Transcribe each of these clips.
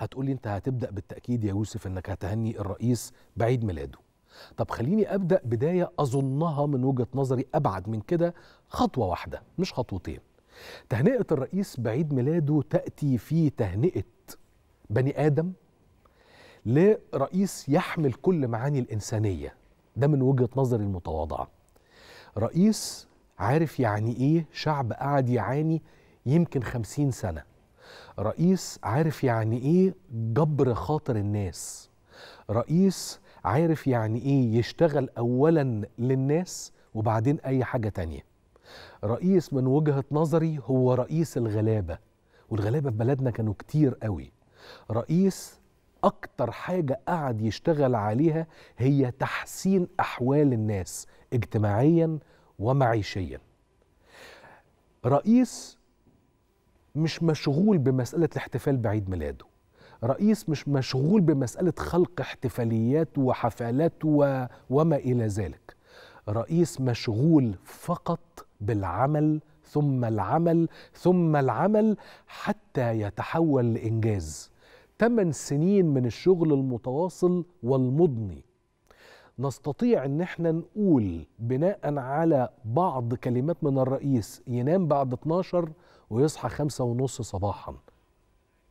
هتقول لي انت هتبدا بالتاكيد يا يوسف انك هتهني الرئيس بعيد ميلاده طب خليني ابدا بدايه اظنها من وجهه نظري ابعد من كده خطوه واحده مش خطوتين تهنئه الرئيس بعيد ميلاده تاتي في تهنئه بني ادم لرئيس يحمل كل معاني الانسانيه ده من وجهه نظري المتواضعه رئيس عارف يعني ايه شعب قعد يعاني يمكن خمسين سنه رئيس عارف يعني ايه جبر خاطر الناس رئيس عارف يعني ايه يشتغل اولا للناس وبعدين اي حاجه تانيه رئيس من وجهه نظري هو رئيس الغلابه والغلابه في بلدنا كانوا كتير قوي رئيس اكتر حاجه قعد يشتغل عليها هي تحسين احوال الناس اجتماعيا ومعيشيا رئيس مش مشغول بمسألة الاحتفال بعيد ميلاده رئيس مش مشغول بمسألة خلق احتفاليات وحفلات و... وما إلى ذلك رئيس مشغول فقط بالعمل ثم العمل ثم العمل حتى يتحول لإنجاز ثمان سنين من الشغل المتواصل والمضني نستطيع ان احنا نقول بناء على بعض كلمات من الرئيس ينام بعد 12 ويصحى خمسة ونص صباحا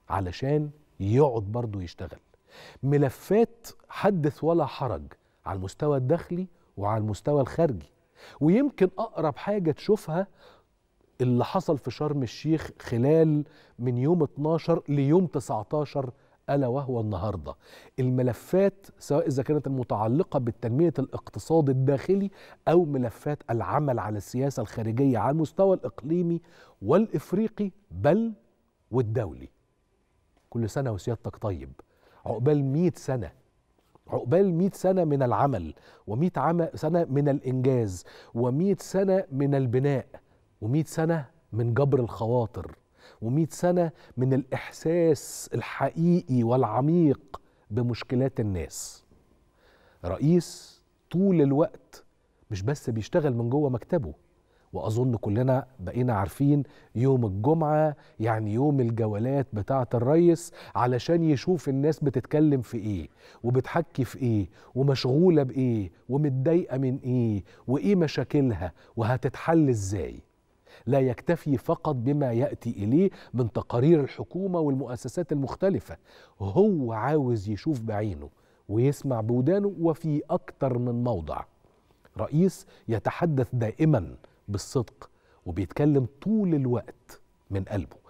علشان يقعد برضه يشتغل ملفات حدث ولا حرج على المستوى الداخلي وعلى المستوى الخارجي ويمكن أقرب حاجة تشوفها اللي حصل في شرم الشيخ خلال من يوم 12 ليوم 19 الا وهو النهارده الملفات سواء اذا كانت المتعلقه بالتنميه الاقتصاد الداخلي او ملفات العمل على السياسه الخارجيه على المستوى الاقليمي والافريقي بل والدولي كل سنه وسيادتك طيب عقبال 100 سنه عقبال 100 سنة من العمل و100 سنة من الإنجاز و100 سنة من البناء و100 سنة من جبر الخواطر و100 سنة من الإحساس الحقيقي والعميق بمشكلات الناس رئيس طول الوقت مش بس بيشتغل من جوه مكتبه واظن كلنا بقينا عارفين يوم الجمعه يعني يوم الجولات بتاعه الريس علشان يشوف الناس بتتكلم في ايه وبتحكي في ايه ومشغوله بايه ومتضايقه من ايه وايه مشاكلها وهتتحل ازاي لا يكتفي فقط بما ياتي اليه من تقارير الحكومه والمؤسسات المختلفه هو عاوز يشوف بعينه ويسمع بودانه وفي اكتر من موضع رئيس يتحدث دائما بالصدق وبيتكلم طول الوقت من قلبه